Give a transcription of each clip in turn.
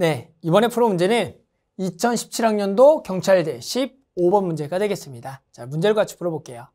네, 이번에 풀어 문제는 2017학년도 경찰대 15번 문제가 되겠습니다. 자, 문제를 같이 풀어볼게요.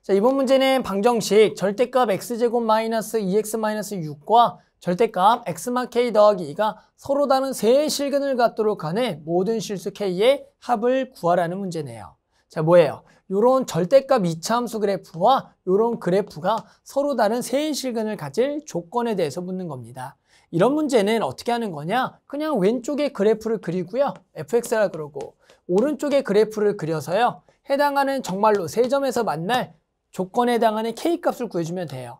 자, 이번 문제는 방정식 절대값 x제곱 마이너스 2x 마이너스 6과 절대값 x만 k 더하기 2가 서로 다른 세 실근을 갖도록 하는 모든 실수 k의 합을 구하라는 문제네요. 자, 뭐예요? 요런 절대값 이차함수 그래프와 요런 그래프가 서로 다른 세 실근을 가질 조건에 대해서 묻는 겁니다. 이런 문제는 어떻게 하는 거냐? 그냥 왼쪽에 그래프를 그리고요. fx라 그러고 오른쪽에 그래프를 그려서요. 해당하는 정말로 세 점에서 만날 조건에 해당하는 k값을 구해주면 돼요.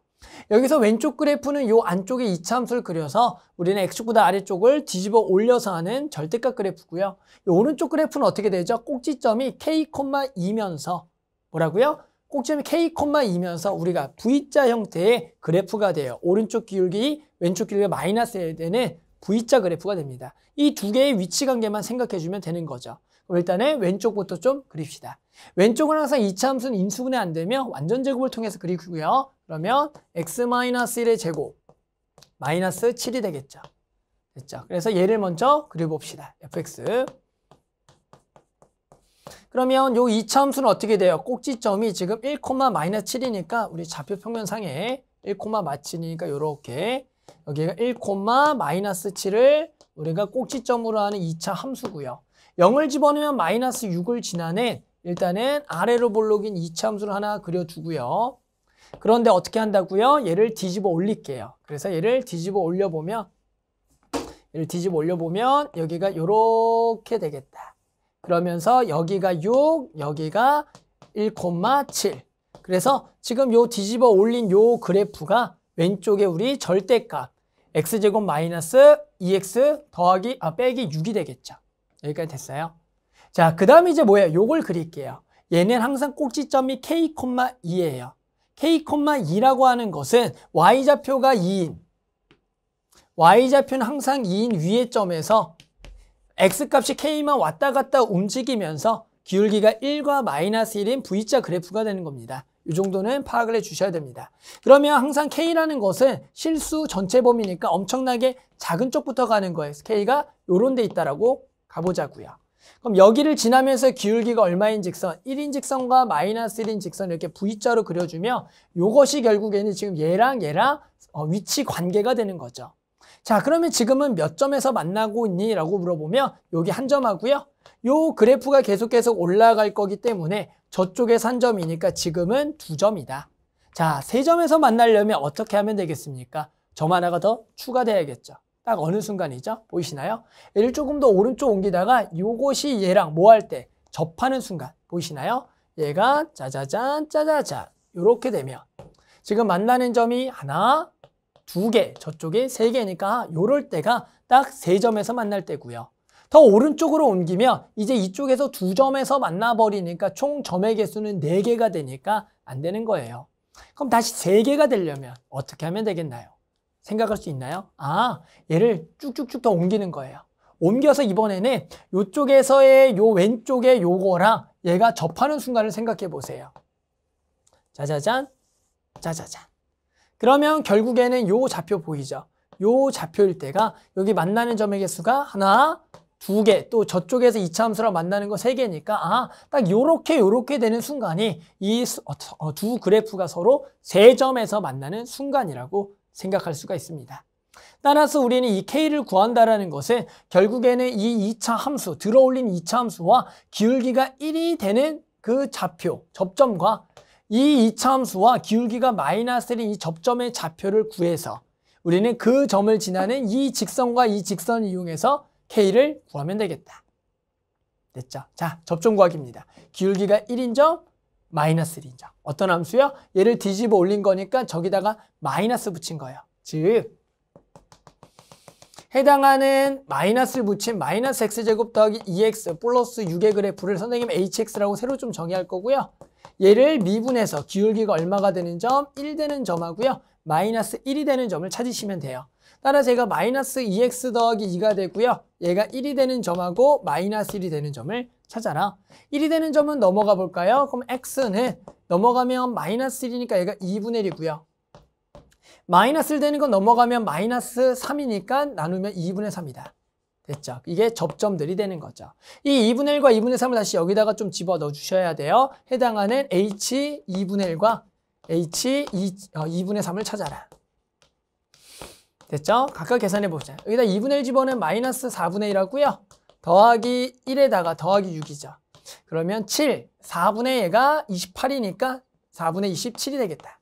여기서 왼쪽 그래프는 요 안쪽에 이차함수를 그려서 우리는 x보다 아래쪽을 뒤집어 올려서 하는 절대값 그래프고요. 이 오른쪽 그래프는 어떻게 되죠? 꼭지점이 k, 2면서 뭐라고요? 꼭지점이 K,2면서 우리가 V자 형태의 그래프가 돼요. 오른쪽 기울기, 왼쪽 기울기 마이너스에 되는 V자 그래프가 됩니다. 이 두 개의 위치 관계만 생각해주면 되는 거죠. 일단은 왼쪽부터 좀 그립시다. 왼쪽은 항상 이차 함수는 인수분해 안 되며 완전 제곱을 통해서 그리고요. 그러면 x-1의 제곱 마이너스 7이 되겠죠. 됐죠? 그래서 얘를 먼저 그려봅시다. fx 그러면 요 이차함수는 어떻게 돼요? 꼭지점이 지금 1,-7이니까 우리 좌표평면상에 1,7이니까 요렇게 여기가 1,-7을 우리가 꼭지점으로 하는 2차 함수고요. 0을 집어넣으면 마이너스 6을 지나는 일단은 아래로 볼록인 2차 함수를 하나 그려두고요 그런데 어떻게 한다고요? 얘를 뒤집어 올릴게요. 그래서 얘를 뒤집어 올려보면 얘를 뒤집어 올려보면 여기가 이렇게 되겠다. 그러면서 여기가 6, 여기가 1,7. 그래서 지금 요 뒤집어 올린 요 그래프가 왼쪽에 우리 절대값 x제곱 마이너스 2x 더하기 아 빼기 6이 되겠죠. 여기까지 됐어요. 자, 그 다음 이제 뭐예요? 요걸 그릴게요. 얘는 항상 꼭지점이 k, 2예요. k, 2라고 하는 것은 y좌표가 2인 y좌표는 항상 2인 위의 점에서 x값이 k만 왔다 갔다 움직이면서 기울기가 1과 마이너스 1인 V자 그래프가 되는 겁니다. 이 정도는 파악을 해주셔야 됩니다. 그러면 항상 K라는 것은 실수 전체 범위니까 엄청나게 작은 쪽부터 가는 거예요. K가 요런 데 있다라고 가보자고요. 그럼 여기를 지나면서 기울기가 얼마인 직선, 1인 직선과 마이너스 1인 직선 이렇게 V자로 그려주면 이것이 결국에는 지금 얘랑 얘랑 어, 위치 관계가 되는 거죠. 자, 그러면 지금은 몇 점에서 만나고 있니? 라고 물어보면 여기 한 점 하고요. 요 그래프가 계속 계속 올라갈 거기 때문에 저쪽에산 점이니까 지금은 두 점이다. 자, 세 점에서 만나려면 어떻게 하면 되겠습니까? 점 하나가 더 추가돼야겠죠. 딱 어느 순간이죠? 보이시나요? 얘를 조금 더 오른쪽 옮기다가 요것이 얘랑 뭐 할 때 접하는 순간 보이시나요? 얘가 짜자잔 짜자잔 이렇게 되면 지금 만나는 점이 하나, 두 개, 저쪽이 세 개니까 요럴 때가 딱 세 점에서 만날 때고요. 더 오른쪽으로 옮기면 이제 이쪽에서 두 점에서 만나버리니까 총 점의 개수는 네 개가 되니까 안 되는 거예요. 그럼 다시 세 개가 되려면 어떻게 하면 되겠나요? 생각할 수 있나요? 아, 얘를 쭉쭉쭉 더 옮기는 거예요. 옮겨서 이번에는 요쪽에서의 요 왼쪽의 요거랑 얘가 접하는 순간을 생각해 보세요. 짜자잔, 짜자잔. 그러면 결국에는 요 좌표 보이죠? 요 좌표일 때가 여기 만나는 점의 개수가 하나, 두 개, 또 저쪽에서 이차 함수랑 만나는 거 세 개니까 아, 딱 요렇게 요렇게 되는 순간이 이두 어, 어, 그래프가 서로 세 점에서 만나는 순간이라고 생각할 수가 있습니다. 따라서 우리는 이 k를 구한다라는 것은 결국에는 이 2차 함수, 들어올린 2차 함수와 기울기가 1이 되는 그 좌표, 접점과 이 이차함수와 기울기가 마이너스 인이 접점의 좌표를 구해서 우리는 그 점을 지나는 이 직선과 이 직선을 이용해서 k를 구하면 되겠다. 됐죠? 자, 접점 구하기입니다. 기울기가 1인 점, 마이너스 1인 점. 어떤 함수요? 얘를 뒤집어 올린 거니까 저기다가 마이너스 붙인 거예요. 즉, 해당하는 마이너스를 붙인 마이너스 x제곱 더하기 2x 플러스 6의 그래프를 선생님 hx라고 새로 좀 정의할 거고요. 얘를 미분해서 기울기가 얼마가 되는 점? 1 되는 점하고요. 마이너스 1이 되는 점을 찾으시면 돼요. 따라 서얘가 마이너스 2x 더하기 2가 되고요. 얘가 1이 되는 점하고 마이너스 1이 되는 점을 찾아라. 1이 되는 점은 넘어가 볼까요? 그럼 x는 넘어가면 마이너스 1이니까 얘가 2분의 1이고요. 마이너스 1 되는 건 넘어가면 마이너스 3이니까 나누면 2분의 3이다. 됐죠. 이게 접점들이 되는 거죠. 이 2분의 1과 2분의 3을 다시 여기다가 좀 집어넣어 주셔야 돼요. 해당하는 h 2분의 1과 h 2, 어, 2분의 3을 찾아라. 됐죠? 각각 계산해 보자. 여기다 2분의 1 집어넣으면 마이너스 4분의 1하고요. 더하기 1에다가 더하기 6이죠. 그러면 7, 4분의 얘가 28이니까 4분의 27이 되겠다.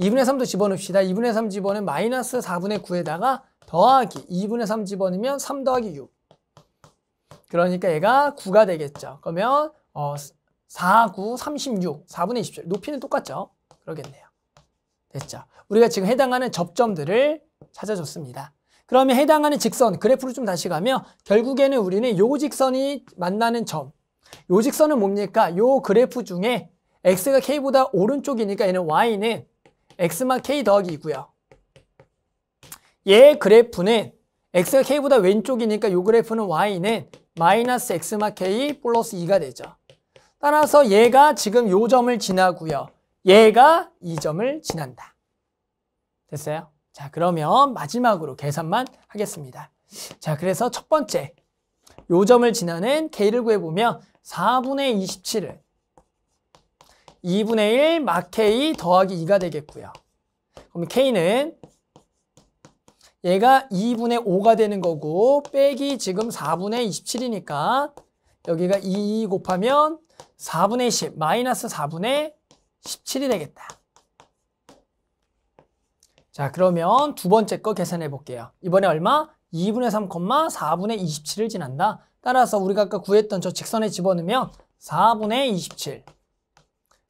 2분의 3도 집어넣읍시다. 2분의 3 집어넣으면 마이너스 4분의 9에다가 더하기 2분의 3 집어넣으면 3 더하기 6 그러니까 얘가 9가 되겠죠 그러면 어, 4, 9, 36 4분의 27 높이는 똑같죠 그러겠네요 됐죠 우리가 지금 해당하는 접점들을 찾아줬습니다 그러면 해당하는 직선 그래프로 좀 다시 가며 결국에는 우리는 요 직선이 만나는 점요 직선은 뭡니까? 요 그래프 중에 x가 k보다 오른쪽이니까 얘는 y는 x만 k 더하기이고요 얘 예 그래프는 x가 k보다 왼쪽이니까 이 그래프는 y는 마이너스 x마 k 플러스 2가 되죠. 따라서 얘가 지금 요 점을 지나고요. 얘가 이 점을 지난다. 됐어요? 자 그러면 마지막으로 계산만 하겠습니다. 자 그래서 첫 번째 요 점을 지나는 k를 구해보면 4분의 27은 2분의 1 마 k 더하기 2가 되겠고요. 그럼 k는 얘가 2분의 5가 되는 거고 빼기 지금 4분의 27이니까 여기가 2 곱하면 4분의 10 마이너스 4분의 17이 되겠다. 자 그러면 두 번째 거 계산해 볼게요. 이번에 얼마? 2분의 3, 4분의 27을 지난다. 따라서 우리가 아까 구했던 저 직선에 집어넣으면 4분의 27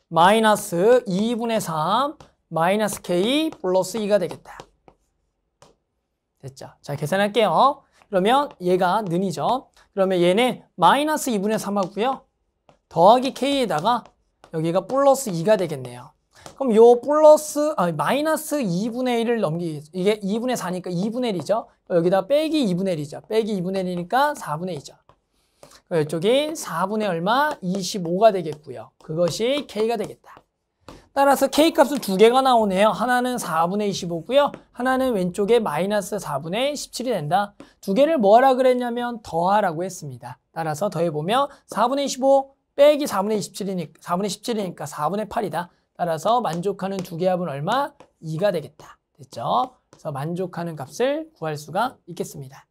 마이너스 2분의 3 마이너스 k 플러스 2가 되겠다. 됐죠? 자, 계산할게요. 그러면 얘가 는이죠. 그러면 얘는 마이너스 2분의 3 하고요. 더하기 k에다가 여기가 플러스 2가 되겠네요. 그럼 요 플러스 아 마이너스 2분의 1을 넘기 이게 2분의 4니까 2분의 1이죠. 여기다 빼기 2분의 1이죠. 빼기 2분의 1이니까 4분의 2죠. 이쪽이 4분의 얼마? 25가 되겠고요. 그것이 k가 되겠다. 따라서 K값은 두 개가 나오네요. 하나는 4분의 25고요. 하나는 왼쪽에 마이너스 4분의 17이 된다. 두 개를 뭐하라 그랬냐면 더하라고 했습니다. 따라서 더해보면 4분의 25 빼기 4분의 27이니까, 4분의 17이니까 4분의 8이다. 따라서 만족하는 두 개 합은 얼마? 2가 되겠다. 됐죠? 그래서 만족하는 값을 구할 수가 있겠습니다.